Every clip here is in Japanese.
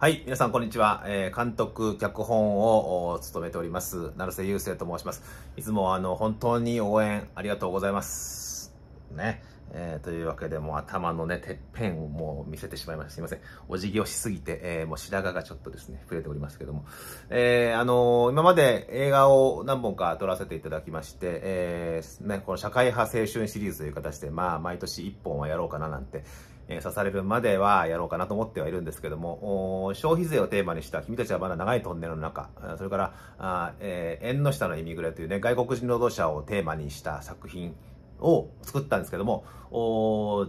はい、皆さんこんにちは。えー、監督、脚本を務めております、成瀬雄生と申します。いつもあの、本当に応援ありがとうございます。ね。えー、というわけで、もう頭のね、てっぺんをもう見せてしまいました。すいません。お辞儀をしすぎて、えー、もう白髪がちょっとですね、触れておりますけども。えー、あのー、今まで映画を何本か撮らせていただきまして、えー、ね、この社会派青春シリーズという形で、まあ、毎年1本はやろうかななんて、えー、刺されるまではやろうかなと思ってはいるんですけども、消費税をテーマにした君たちはまだ長いトンネルの中、それから、あえー、縁の下のいみぐれというね、外国人労働者をテーマにした作品、を作ったんですけども、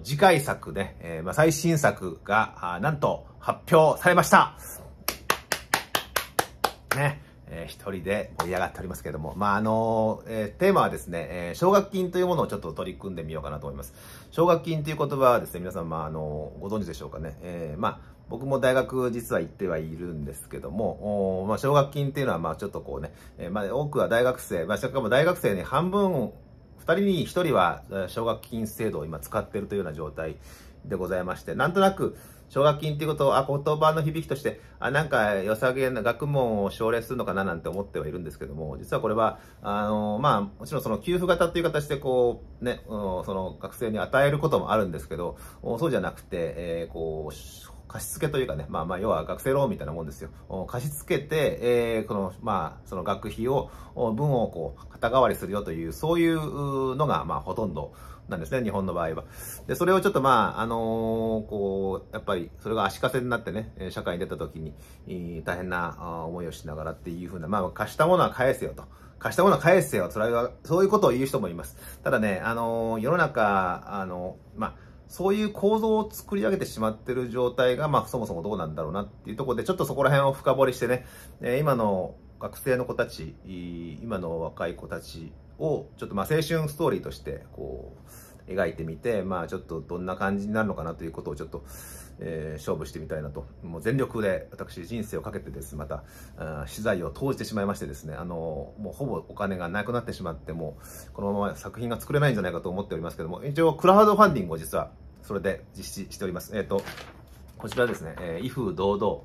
次回作ね、えー、まあ、最新作が、なんと発表されましたね。えー、一人で盛り上がっておりますけども。まあ、あのー、えー、テーマはですね、えー、奨学金というものをちょっと取り組んでみようかなと思います。奨学金という言葉はですね、皆さん、まあ、あのー、ご存知でしょうかね。えー、まあ、僕も大学実は行ってはいるんですけども、おまあ、奨学金っていうのは、まあ、ちょっとこうね、えー、まあ、多くは大学生、まあ、しかも大学生に、ね、半分2人に1人は奨学金制度を今使っているというような状態でございまして、なんとなく奨学金っていうことを、あ、言葉の響きとして、あ、なんか良さげな学問を奨励するのかななんて思ってはいるんですけども、実はこれは、あの、まあ、もちろんその給付型という形でこう、ね、その学生に与えることもあるんですけど、そうじゃなくて、えー、こう、貸し付けというかね、まあまあ、要は学生ローンみたいなもんですよ。貸し付けて、えー、この、まあ、その学費を、分をこう、肩代わりするよという、そういうのが、まあ、ほとんどなんですね、日本の場合は。で、それをちょっとまあ、あのー、こう、やっぱり、それが足かせになってね、社会に出た時に、大変な思いをしながらっていうふうな、まあ、貸したものは返せよと。貸したものは返せよ。それは、そういうことを言う人もいます。ただね、あのー、世の中、あのー、まあ、そういう構造を作り上げてしまってる状態が、まあ、そもそもどうなんだろうなっていうところで、ちょっとそこら辺を深掘りしてね、えー、今の学生の子たち、今の若い子たちを、ちょっとまあ、青春ストーリーとして、こう、描いてみて、まあちょっとどんな感じになるのかなということをちょっと、えー、勝負してみたいなと、もう全力で私人生をかけてです、また、資材を投じてしまいましてですね、あの、もうほぼお金がなくなってしまって、もうこのまま作品が作れないんじゃないかと思っておりますけども、一応クラウドファンディングを実はそれで実施しております。えっ、ー、と、こちらですね、えー、威風堂々、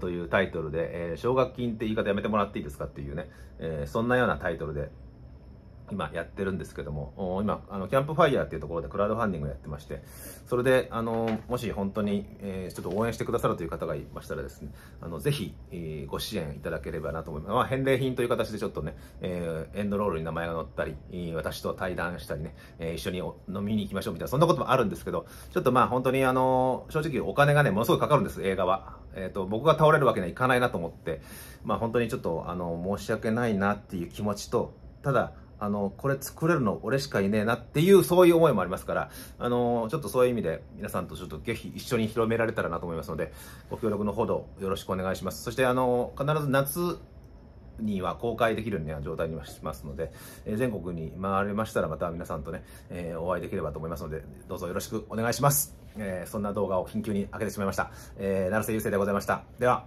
というタイトルで、えー、奨学金って言い方やめてもらっていいですかっていうね、えー、そんなようなタイトルで、今やってるんですけども、今、あのキャンプファイヤーっていうところでクラウドファンディングやってまして、それで、あのもし本当に、えー、ちょっと応援してくださるという方がいましたらですね、あのぜひ、えー、ご支援いただければなと思います。まあ、返礼品という形でちょっとね、えー、エンドロールに名前が載ったり、私と対談したりね、え一緒に飲みに行きましょうみたいな、そんなこともあるんですけど、ちょっとまあ本当に、あの正直お金がね、ものすごくかかるんです、映画は。えっ、と、僕が倒れるわけにはいかないなと思って、まあ本当にちょっと、あの申し訳ないなっていう気持ちと、ただ、あの、これ作れるの俺しかいねえなっていう、そういう思いもありますから、あの、ちょっとそういう意味で、皆さんとちょっとぜひ一緒に広められたらなと思いますので、ご協力のほどよろしくお願いします。そして、あの、必ず夏、には公開できるような状態にはしますので、えー、全国に回れましたらまた皆さんとね、えー、お会いできればと思いますので、どうぞよろしくお願いします。えー、そんな動画を緊急に開けてしまいました。えー、成瀬優生でございました。では。